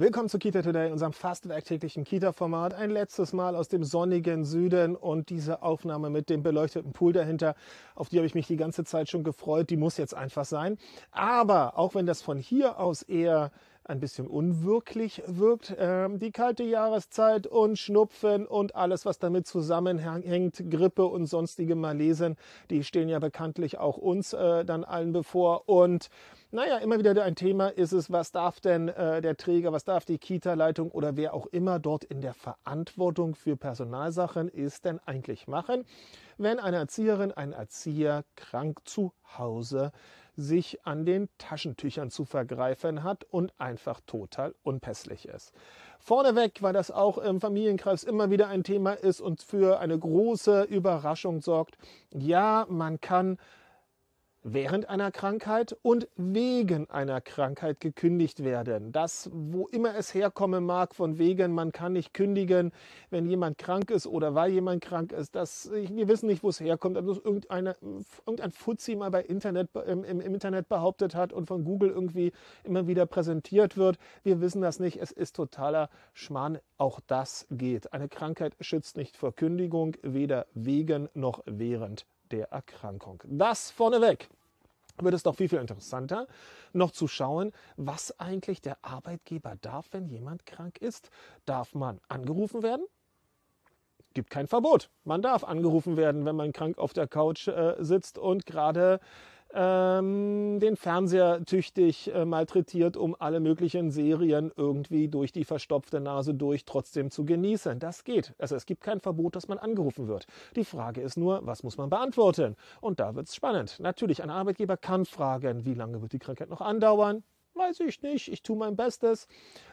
Willkommen zu Kita Today, unserem fast werktäglichen Kita-Format. Ein letztes Mal aus dem sonnigen Süden und diese Aufnahme mit dem beleuchteten Pool dahinter, auf die habe ich mich die ganze Zeit schon gefreut. Die muss jetzt einfach sein. Aber auch wenn das von hier aus eher ein bisschen unwirklich wirkt. Ähm, die kalte Jahreszeit und Schnupfen und alles, was damit zusammenhängt, Grippe und sonstige Malesen, die stehen ja bekanntlich auch uns äh, dann allen bevor. Und naja, immer wieder ein Thema ist es, was darf denn äh, der Träger, was darf die Kita-Leitung oder wer auch immer dort in der Verantwortung für Personalsachen ist denn eigentlich machen, wenn eine Erzieherin, ein Erzieher krank zu Hause sich an den Taschentüchern zu vergreifen hat und einfach total unpässlich ist. Vorneweg, weil das auch im Familienkreis immer wieder ein Thema ist und für eine große Überraschung sorgt. Ja, man kann während einer Krankheit und wegen einer Krankheit gekündigt werden. Das, wo immer es herkommen mag, von wegen, man kann nicht kündigen, wenn jemand krank ist oder weil jemand krank ist, das, wir wissen nicht, wo es herkommt, ob das irgendeine, irgendein Fuzzi mal bei Internet, im, im Internet behauptet hat und von Google irgendwie immer wieder präsentiert wird. Wir wissen das nicht. Es ist totaler Schmarrn. Auch das geht. Eine Krankheit schützt nicht vor Kündigung, weder wegen noch während der Erkrankung. Das vorneweg wird es doch viel, viel interessanter, noch zu schauen, was eigentlich der Arbeitgeber darf, wenn jemand krank ist. Darf man angerufen werden? Gibt kein Verbot. Man darf angerufen werden, wenn man krank auf der Couch äh, sitzt und gerade ähm, den Fernseher tüchtig äh, malträtiert, um alle möglichen Serien irgendwie durch die verstopfte Nase durch trotzdem zu genießen. Das geht. Also es gibt kein Verbot, dass man angerufen wird. Die Frage ist nur, was muss man beantworten? Und da wird es spannend. Natürlich, ein Arbeitgeber kann fragen, wie lange wird die Krankheit noch andauern? Weiß ich nicht, ich tue mein Bestes.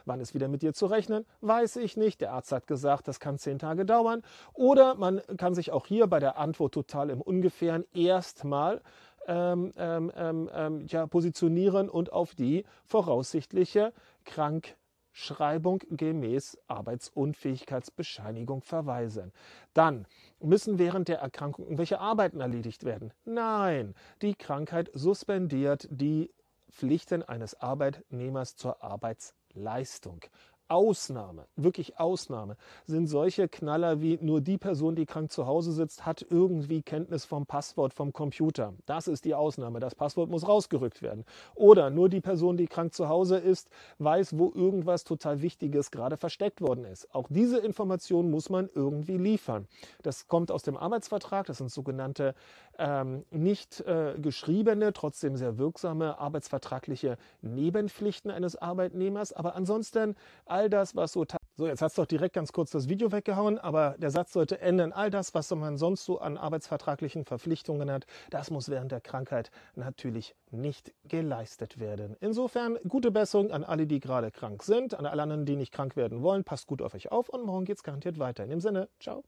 Wann ist wieder mit dir zu rechnen? Weiß ich nicht. Der Arzt hat gesagt, das kann zehn Tage dauern. Oder man kann sich auch hier bei der Antwort total im Ungefähren erstmal ähm ähm, ähm, ähm, ja, positionieren und auf die voraussichtliche Krankheit Schreibung gemäß Arbeitsunfähigkeitsbescheinigung verweisen. Dann müssen während der Erkrankung irgendwelche Arbeiten erledigt werden. Nein, die Krankheit suspendiert die Pflichten eines Arbeitnehmers zur Arbeitsleistung. Ausnahme, wirklich Ausnahme, sind solche Knaller wie nur die Person, die krank zu Hause sitzt, hat irgendwie Kenntnis vom Passwort vom Computer. Das ist die Ausnahme. Das Passwort muss rausgerückt werden. Oder nur die Person, die krank zu Hause ist, weiß, wo irgendwas total Wichtiges gerade versteckt worden ist. Auch diese Information muss man irgendwie liefern. Das kommt aus dem Arbeitsvertrag. Das sind sogenannte ähm, nicht äh, geschriebene, trotzdem sehr wirksame arbeitsvertragliche Nebenpflichten eines Arbeitnehmers. Aber ansonsten all das, was so... So, jetzt hat's doch direkt ganz kurz das Video weggehauen, aber der Satz sollte ändern. All das, was man sonst so an arbeitsvertraglichen Verpflichtungen hat, das muss während der Krankheit natürlich nicht geleistet werden. Insofern gute Besserung an alle, die gerade krank sind, an alle anderen, die nicht krank werden wollen. Passt gut auf euch auf und morgen geht's garantiert weiter. In dem Sinne, ciao.